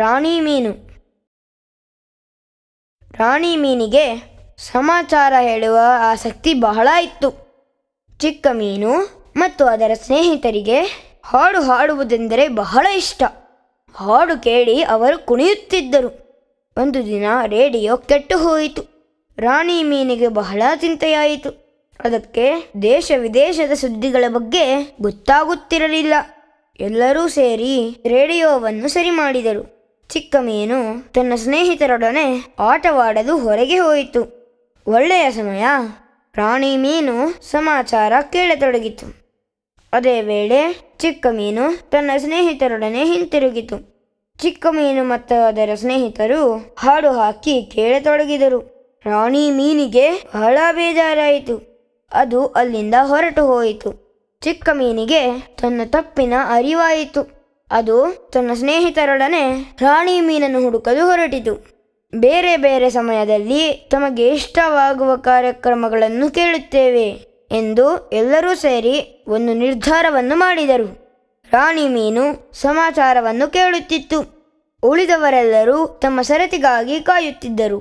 ರಾಣಿ ಮೀನು ರಾಣಿ ಮೀನಿಗೆ ಸಮಾಚಾರ ಹೇಳುವ ಆಸಕ್ತಿ ಬಹಳ ಇತ್ತು ಚಿಕ್ಕ ಮೀನು ಮತ್ತು ಅದರ ಸ್ನೇಹಿತರಿಗೆ ಹಾಡು ಹಾಡುವುದೆಂದರೆ ಬಹಳ ಇಷ್ಟ ಹಾಡು ಕೇಳಿ ಅವರು ಕುಣಿಯುತ್ತಿದ್ದರು ಒಂದು ದಿನ ರೇಡಿಯೋ ಕೆಟ್ಟು ಹೋಯಿತು ರಾಣಿ ಮೀನಿಗೆ ಬಹಳ ಚಿಂತೆಯಾಯಿತು ಅದಕ್ಕೆ ದೇಶ ವಿದೇಶದ ಸುದ್ದಿಗಳ ಬಗ್ಗೆ ಗೊತ್ತಾಗುತ್ತಿರಲಿಲ್ಲ ಎಲ್ಲರೂ ಸೇರಿ ರೇಡಿಯೋವನ್ನು ಸರಿ ಮಾಡಿದರು ಚಿಕ್ಕ ಮೀನು ತನ್ನ ಸ್ನೇಹಿತರೊಡನೆ ಆಟವಾಡಲು ಹೊರಗೆ ಹೋಯಿತು ಒಳ್ಳೆಯ ಸಮಯ ರಾಣಿ ಮೀನು ಸಮಾಚಾರ ಕೇಳತೊಡಗಿತು ಅದೇ ವೇಳೆ ಚಿಕ್ಕ ಮೀನು ತನ್ನ ಸ್ನೇಹಿತರೊಡನೆ ಹಿಂತಿರುಗಿತು ಚಿಕ್ಕ ಮೀನು ಮತ್ತು ಅದರ ಸ್ನೇಹಿತರು ಹಾಡು ಹಾಕಿ ಕೇಳತೊಡಗಿದರು ರಾಣಿ ಮೀನಿಗೆ ಬಹಳ ಬೇಜಾರಾಯಿತು ಅದು ಅಲ್ಲಿಂದ ಹೊರಟು ಹೋಯಿತು ಚಿಕ್ಕ ಮೀನಿಗೆ ತನ್ನ ತಪ್ಪಿನ ಅರಿವಾಯಿತು ಅದು ತನ್ನ ಸ್ನೇಹಿತರೊಡನೆ ರಾಣಿ ಮೀನನ್ನು ಹುಡುಕಲು ಹೊರಟಿತು ಬೇರೆ ಬೇರೆ ಸಮಯದಲ್ಲಿ ತಮಗೆ ಇಷ್ಟವಾಗುವ ಕಾರ್ಯಕ್ರಮಗಳನ್ನು ಕೇಳುತ್ತೇವೆ ಎಂದು ಎಲ್ಲರೂ ಸೇರಿ ಒಂದು ನಿರ್ಧಾರವನ್ನು ಮಾಡಿದರು ರಾಣಿ ಮೀನು ಸಮಾಚಾರವನ್ನು ಕೇಳುತ್ತಿತ್ತು ಉಳಿದವರೆಲ್ಲರೂ ತಮ್ಮ ಸರತಿಗಾಗಿ ಕಾಯುತ್ತಿದ್ದರು